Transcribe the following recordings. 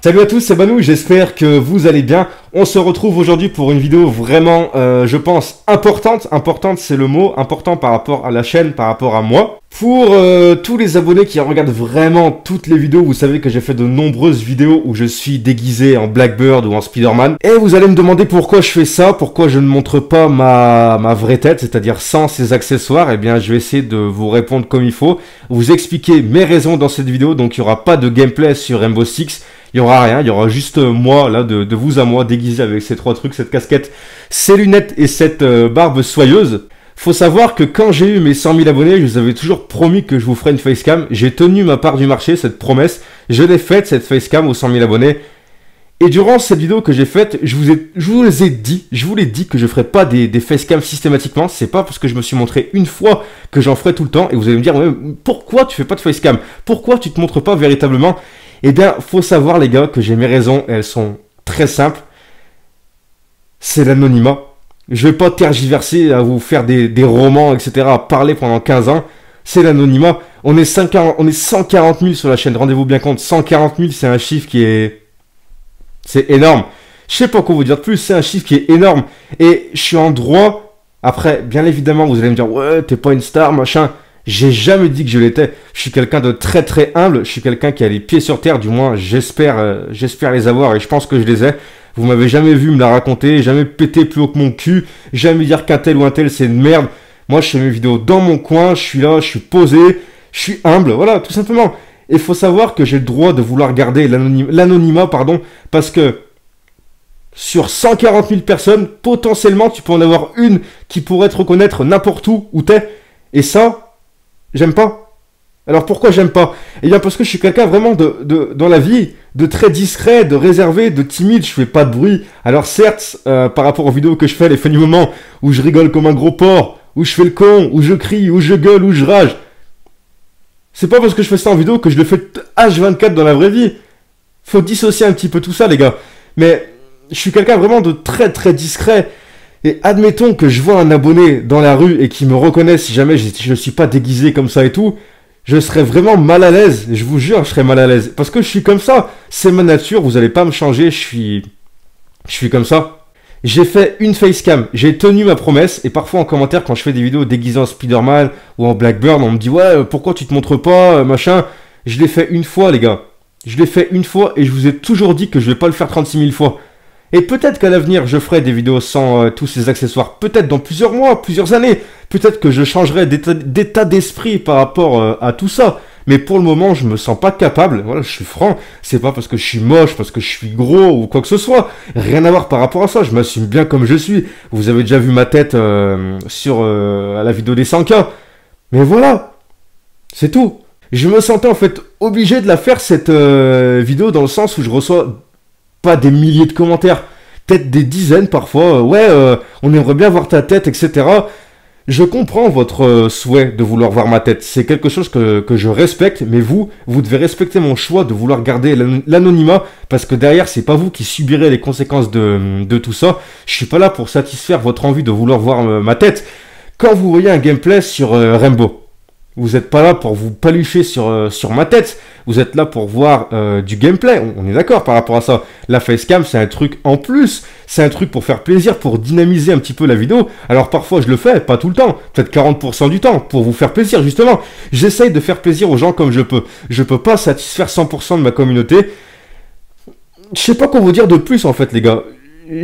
Salut à tous, c'est Banou, j'espère que vous allez bien. On se retrouve aujourd'hui pour une vidéo vraiment, euh, je pense, importante. Importante, c'est le mot, important par rapport à la chaîne, par rapport à moi. Pour euh, tous les abonnés qui regardent vraiment toutes les vidéos, vous savez que j'ai fait de nombreuses vidéos où je suis déguisé en Blackbird ou en Spider-Man. Et vous allez me demander pourquoi je fais ça, pourquoi je ne montre pas ma, vraie tête, c'est-à-dire sans ces accessoires. Eh bien, je vais essayer de vous répondre comme il faut, vous expliquer mes raisons dans cette vidéo. Donc, il n'y aura pas de gameplay sur Rainbow 6. Il y aura rien, il y aura juste euh, moi, là, de, vous à moi, déguisé avec ces trois trucs, cette casquette, ces lunettes et cette euh, barbe soyeuse. Faut savoir que quand j'ai eu mes 100 000 abonnés, je vous avais toujours promis que je vous ferais une facecam. J'ai tenu ma part du marché, cette promesse. Je l'ai faite, cette facecam aux 100 000 abonnés. Et durant cette vidéo que j'ai faite, je vous ai, je vous ai dit, je vous l'ai dit que je ferai pas des, des facecams systématiquement. C'est pas parce que je me suis montré une fois que j'en ferai tout le temps. Et vous allez me dire, pourquoi tu fais pas de facecam? Pourquoi tu te montres pas véritablement? Eh bien, faut savoir les gars que j'ai mes raisons elles sont très simples. C'est l'anonymat. Je vais pas tergiverser à vous faire des, romans, etc., à parler pendant 15 ans. C'est l'anonymat. On est, on est 140 000 sur la chaîne, rendez-vous bien compte. 140 000, c'est un chiffre qui est... C'est énorme. Je sais pas quoi vous dire de plus, c'est un chiffre qui est énorme. Et je suis en droit... Après, bien évidemment, vous allez me dire, ouais, t'es pas une star, machin. J'ai jamais dit que je l'étais. Je suis quelqu'un de très très humble. Je suis quelqu'un qui a les pieds sur terre, du moins j'espère, euh, j'espère les avoir et je pense que je les ai. Vous m'avez jamais vu me la raconter, jamais péter plus haut que mon cul, jamais dire qu'un tel ou un tel c'est une merde. Moi, je fais mes vidéos dans mon coin, je suis là, je suis posé, je suis humble, voilà, tout simplement. Et faut savoir que j'ai le droit de vouloir garder l'anonymat, pardon, parce que sur 140 000 personnes, potentiellement, tu peux en avoir une qui pourrait te reconnaître n'importe où où t'es. Et ça, J'aime pas. Alors pourquoi j'aime pas Eh bien parce que je suis quelqu'un vraiment de, de, dans la vie de très discret, de réservé, de timide, je fais pas de bruit. Alors certes, euh, par rapport aux vidéos que je fais, les funny moments où je rigole comme un gros porc, où je fais le con, où je crie, où je gueule, où je rage, c'est pas parce que je fais ça en vidéo que je le fais H24 dans la vraie vie. Faut dissocier un petit peu tout ça les gars. Mais je suis quelqu'un vraiment de très très discret. Et admettons que je vois un abonné dans la rue et qu'il me reconnaisse si jamais je ne suis pas déguisé comme ça et tout, je serais vraiment mal à l'aise. Je vous jure, je serais mal à l'aise. Parce que je suis comme ça. C'est ma nature, vous n'allez pas me changer, je suis... Je suis comme ça. J'ai fait une facecam, j'ai tenu ma promesse, et parfois en commentaire, quand je fais des vidéos déguisant en Spider-Man ou en Blackburn, on me dit ouais, euh, pourquoi tu te montres pas, euh, machin. Je l'ai fait une fois, les gars. Je l'ai fait une fois et je vous ai toujours dit que je vais pas le faire 36 000 fois. Et peut-être qu'à l'avenir, je ferai des vidéos sans euh, tous ces accessoires. Peut-être dans plusieurs mois, plusieurs années. Peut-être que je changerai d'état d'esprit par rapport euh, à tout ça. Mais pour le moment, je me sens pas capable. Voilà, je suis franc. C'est pas parce que je suis moche, parce que je suis gros ou quoi que ce soit. Rien à voir par rapport à ça. Je m'assume bien comme je suis. Vous avez déjà vu ma tête euh, sur à la vidéo des 100K. Mais voilà. C'est tout. Je me sentais en fait obligé de la faire cette vidéo dans le sens où je reçois des milliers de commentaires, peut-être des dizaines parfois. Euh, ouais, euh, on aimerait bien voir ta tête, etc. Je comprends votre euh, souhait de vouloir voir ma tête. C'est quelque chose que, je respecte, mais vous, vous devez respecter mon choix de vouloir garder l'anonymat, parce que derrière, c'est pas vous qui subirez les conséquences de, tout ça. Je suis pas là pour satisfaire votre envie de vouloir voir ma tête. Quand vous voyez un gameplay sur Rainbow, vous n'êtes pas là pour vous palucher sur, euh, sur ma tête. Vous êtes là pour voir euh, du gameplay. On, est d'accord par rapport à ça. La facecam, c'est un truc en plus. C'est un truc pour faire plaisir, pour dynamiser un petit peu la vidéo. Alors parfois, je le fais, pas tout le temps. Peut-être 40% du temps, pour vous faire plaisir, justement. J'essaye de faire plaisir aux gens comme je peux. Je peux pas satisfaire 100% de ma communauté. Je sais pas quoi vous dire de plus, en fait, les gars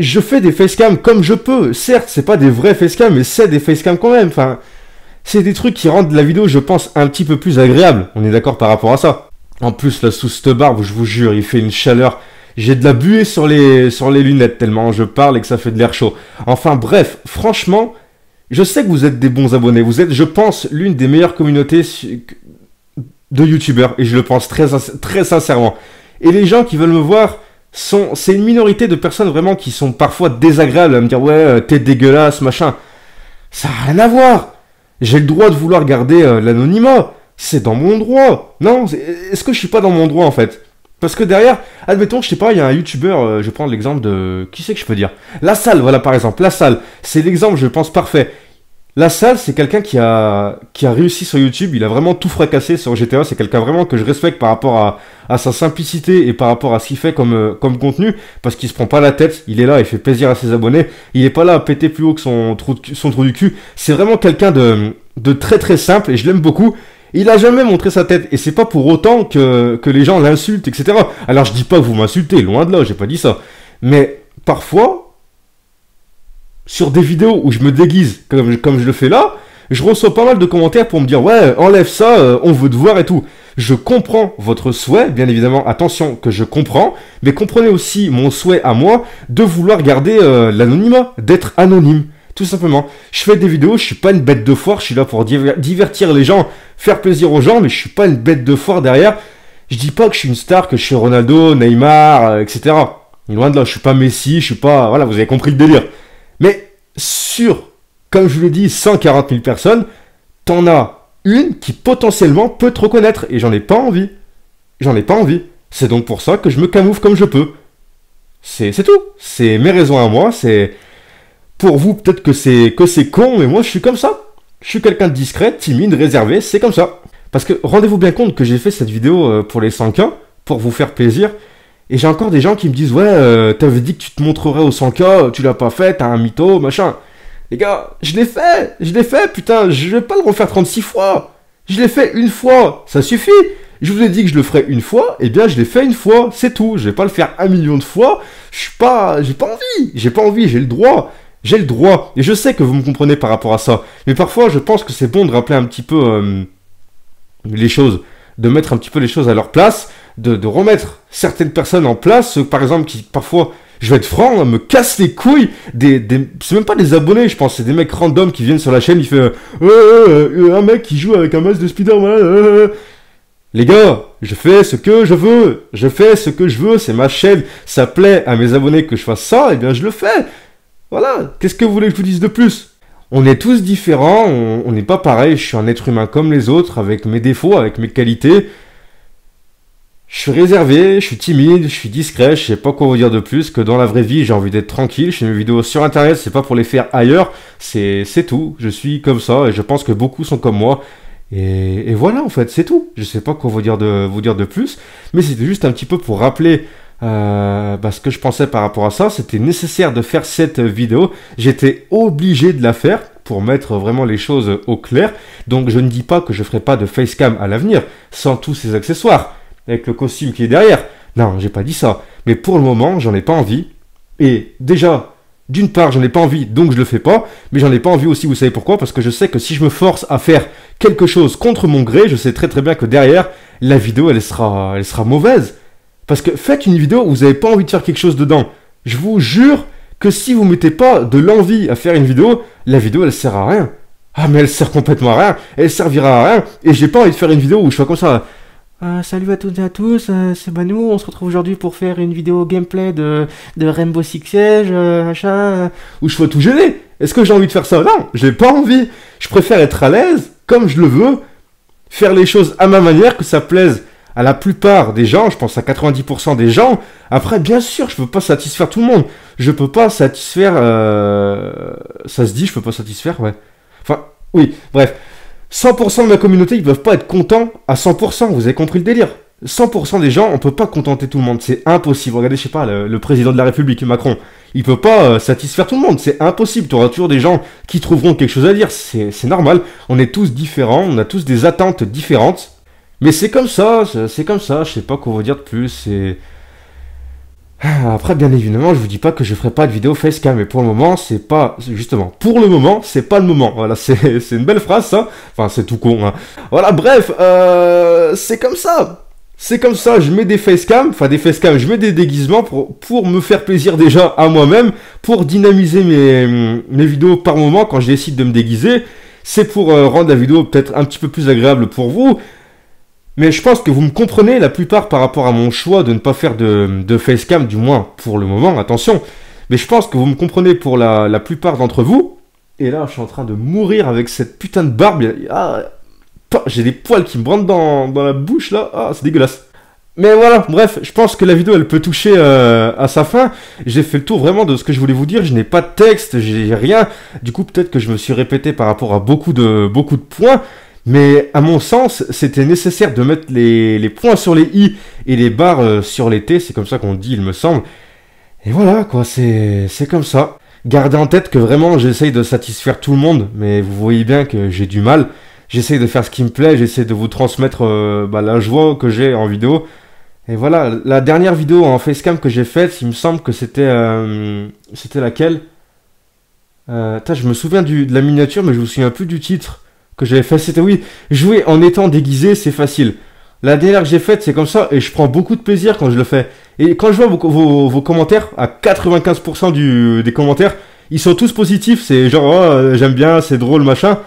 je fais des facecams comme je peux. Certes, c'est pas des vrais facecams, mais c'est des facecams quand même. Enfin, c'est des trucs qui rendent la vidéo, je pense, un petit peu plus agréable. On est d'accord par rapport à ça. En plus, là, sous cette barbe, je vous jure, il fait une chaleur. J'ai de la buée sur les, sur les lunettes tellement je parle et que ça fait de l'air chaud. Enfin bref, franchement, je sais que vous êtes des bons abonnés. Vous êtes, je pense, l'une des meilleures communautés de youtubeurs. Et je le pense très, très sincèrement. Et les gens qui veulent me voir, sont, c'est une minorité de personnes vraiment qui sont parfois désagréables à me dire ouais euh, t'es dégueulasse machin ça n'a rien à voir j'ai le droit de vouloir garder euh, l'anonymat. C'est dans mon droit. Non, est-ce que je suis pas dans mon droit en fait Parce que derrière, admettons, je sais pas, il y a un youtubeur, euh, je vais prendre l'exemple de. Qui c'est que je peux dire La salle, voilà par exemple, la salle. C'est l'exemple, je pense, parfait. La salle, c'est quelqu'un qui a, qui a réussi sur YouTube, il a vraiment tout fracassé sur GTA, c'est quelqu'un vraiment que je respecte par rapport à, sa simplicité et par rapport à ce qu'il fait comme, euh, comme contenu, parce qu'il se prend pas la tête, il est là, il fait plaisir à ses abonnés, il est pas là à péter plus haut que son trou, son trou du cul, c'est vraiment quelqu'un de, de très très simple et je l'aime beaucoup, il a jamais montré sa tête et c'est pas pour autant que, que les gens l'insultent, etc. Alors je dis pas que vous m'insultez, loin de là, j'ai pas dit ça, mais parfois, sur des vidéos où je me déguise, comme, comme je le fais là, je reçois pas mal de commentaires pour me dire ouais, enlève ça, euh, on veut te voir et tout. Je comprends votre souhait, bien évidemment, attention que je comprends, mais comprenez aussi mon souhait à moi de vouloir garder euh, l'anonymat, d'être anonyme. Tout simplement. Je fais des vidéos, je suis pas une bête de foire, je suis là pour divertir les gens, faire plaisir aux gens, mais je suis pas une bête de foire derrière. Je dis pas que je suis une star, que je suis Ronaldo, Neymar, euh, etc. Loin de là, je suis pas Messi, je suis pas. Voilà, vous avez compris le délire. Mais sur, comme je vous l'ai dit, 140 000 personnes, t'en as une qui potentiellement peut te reconnaître et j'en ai pas envie. J'en ai pas envie. C'est donc pour ça que je me camoufle comme je peux. C'est tout. C'est mes raisons à moi. C'est pour vous peut-être que c'est que c'est con, mais moi je suis comme ça. Je suis quelqu'un de discret, timide, réservé. C'est comme ça. Parce que rendez-vous bien compte que j'ai fait cette vidéo euh, pour les 101, pour vous faire plaisir. Et j'ai encore des gens qui me disent Ouais, euh, t'avais dit que tu te montrerais au 100K, tu l'as pas fait, t'as un mytho, machin. Les gars, je l'ai fait, je l'ai fait, putain, je vais pas le refaire 36 fois. Je l'ai fait une fois, ça suffit. Je vous ai dit que je le ferais une fois, et eh bien je l'ai fait une fois, c'est tout. Je vais pas le faire un million de fois, je suis pas, j'ai pas envie, j'ai pas envie, j'ai le droit. J'ai le droit, et je sais que vous me comprenez par rapport à ça, mais parfois je pense que c'est bon de rappeler un petit peu euh, les choses, de mettre un petit peu les choses à leur place, de, remettre certaines personnes en place, par exemple, qui parfois, je vais être franc, hein, me cassent les couilles, des, des c'est même pas des abonnés, je pense, c'est des mecs random qui viennent sur la chaîne, il fait euh, euh, euh, un mec qui joue avec un masque de Spider-Man. les gars, je fais ce que je veux, je fais ce que je veux, c'est ma chaîne, ça plaît à mes abonnés que je fasse ça, et eh bien je le fais. Voilà, qu'est-ce que vous voulez que je vous dise de plus on est tous différents, on n'est pas pareil, je suis un être humain comme les autres, avec mes défauts, avec mes qualités, je suis réservé, je suis timide, je suis discret, je sais pas quoi vous dire de plus, que dans la vraie vie j'ai envie d'être tranquille, je fais mes vidéos sur internet, c'est pas pour les faire ailleurs, c'est tout, je suis comme ça et je pense que beaucoup sont comme moi. Et, et voilà en fait, c'est tout. Je sais pas quoi vous dire de, vous dire de plus, mais c'était juste un petit peu pour rappeler euh, bah, ce que je pensais par rapport à ça. C'était nécessaire de faire cette vidéo, j'étais obligé de la faire pour mettre vraiment les choses au clair. Donc je ne dis pas que je ferai pas de facecam à l'avenir sans tous ces accessoires avec le costume qui est derrière. Non, j'ai pas dit ça. Mais pour le moment, j'en ai pas envie. Et déjà, d'une part, j'en ai pas envie, donc je le fais pas, mais j'en ai pas envie aussi, vous savez pourquoi Parce que je sais que si je me force à faire quelque chose contre mon gré, je sais très très bien que derrière, la vidéo, elle sera, elle sera mauvaise. Parce que faites une vidéo où vous avez pas envie de faire quelque chose dedans. Je vous jure que si vous mettez pas de l'envie à faire une vidéo, la vidéo, elle sert à rien. Ah mais elle sert complètement à rien, elle servira à rien, et j'ai pas envie de faire une vidéo où je fais comme ça, euh, salut à toutes et à tous, euh, c'est Manu, on se retrouve aujourd'hui pour faire une vidéo gameplay de, de Rainbow Six Siege, euh, Où je peux tout gêner, Est-ce que j'ai envie de faire ça Non, j'ai pas envie Je préfère être à l'aise, comme je le veux, faire les choses à ma manière, que ça plaise à la plupart des gens, je pense à 90% des gens. Après, bien sûr, je peux pas satisfaire tout le monde. Je peux pas satisfaire... Ça se dit, je peux pas satisfaire, ouais. Enfin, oui, bref. 100% de ma communauté, ils peuvent pas être contents à 100%, vous avez compris le délire. 100% des gens, on peut pas contenter tout le monde, c'est impossible. Regardez, je sais pas, le, président de la République, Macron, il peut pas euh, satisfaire tout le monde, c'est impossible. Tu auras toujours des gens qui trouveront quelque chose à dire, c'est normal. On est tous différents, on a tous des attentes différentes. Mais c'est comme ça, c'est comme ça, je sais pas quoi vous dire de plus, c'est... Après, bien évidemment, je vous dis pas que je ferai pas de vidéo facecam, mais pour le moment, c'est pas, justement, pour le moment, c'est pas le moment. Voilà, c'est une belle phrase, ça. Hein. Enfin, c'est tout con, hein. Voilà, bref, euh, c'est comme ça. C'est comme ça, je mets des facecam, enfin des facecam, je mets des déguisements pour, pour me faire plaisir déjà à moi-même, pour dynamiser mes, mes vidéos par moment quand je décide de me déguiser. C'est pour euh, rendre la vidéo peut-être un petit peu plus agréable pour vous, mais je pense que vous me comprenez la plupart par rapport à mon choix de ne pas faire de, de facecam, du moins pour le moment, attention. Mais je pense que vous me comprenez pour la, plupart d'entre vous. Et là, je suis en train de mourir avec cette putain de barbe. Ah, j'ai des poils qui me brandent dans, la bouche là. Ah, c'est dégueulasse. Mais voilà, bref, je pense que la vidéo elle peut toucher euh, à sa fin. J'ai fait le tour vraiment de ce que je voulais vous dire. Je n'ai pas de texte, j'ai rien. Du coup, peut-être que je me suis répété par rapport à beaucoup de beaucoup de points. Mais à mon sens, c'était nécessaire de mettre les, points sur les i et les barres euh, sur les t, c'est comme ça qu'on dit, il me semble. Et voilà, quoi, c'est comme ça. Gardez en tête que vraiment, j'essaye de satisfaire tout le monde, mais vous voyez bien que j'ai du mal. J'essaye de faire ce qui me plaît, j'essaye de vous transmettre euh, bah, la joie que j'ai en vidéo. Et voilà, la dernière vidéo en facecam que j'ai faite, il me semble que c'était euh, c'était laquelle Je me souviens de la miniature, mais je ne me souviens plus du titre que j'avais fait, c'était oui, jouer en étant déguisé, c'est facile. La dernière que j'ai faite, c'est comme ça, et je prends beaucoup de plaisir quand je le fais. Et quand je vois vos, vos, commentaires, à 95% des commentaires, ils sont tous positifs, c'est genre, oh, j'aime bien, c'est drôle, machin.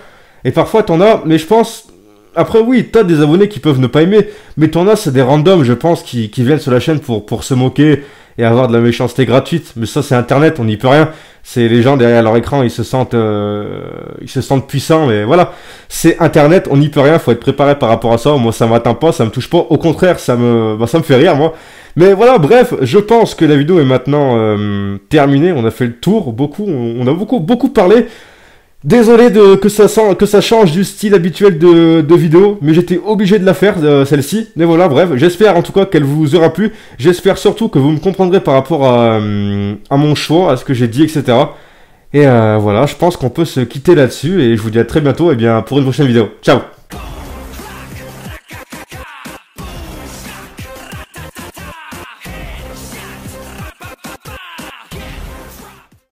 Et parfois, t'en as, mais je pense, après oui, t'as des abonnés qui peuvent ne pas aimer, mais t'en as, c'est des randoms, je pense, qui, viennent sur la chaîne pour, pour se moquer et avoir de la méchanceté gratuite. Mais ça, c'est Internet, on n'y peut rien. C'est les gens derrière leur écran, ils se sentent, euh, ils se sentent puissants, mais voilà. C'est Internet, on n'y peut rien, faut être préparé par rapport à ça. Moi, ça m'atteint pas, ça me touche pas. Au contraire, ça me, bah, ça me fait rire, moi. Mais voilà, bref, je pense que la vidéo est maintenant euh, terminée. On a fait le tour, beaucoup, on a beaucoup, beaucoup parlé. Désolé de, que, ça que ça change du style habituel de, de vidéo, mais j'étais obligé de la faire, euh, celle-ci. Mais voilà, bref, j'espère en tout cas qu'elle vous aura plu. J'espère surtout que vous me comprendrez par rapport à, euh, à mon choix, à ce que j'ai dit, etc. Et euh, voilà, je pense qu'on peut se quitter là-dessus, et je vous dis à très bientôt bien, pour une prochaine vidéo. Ciao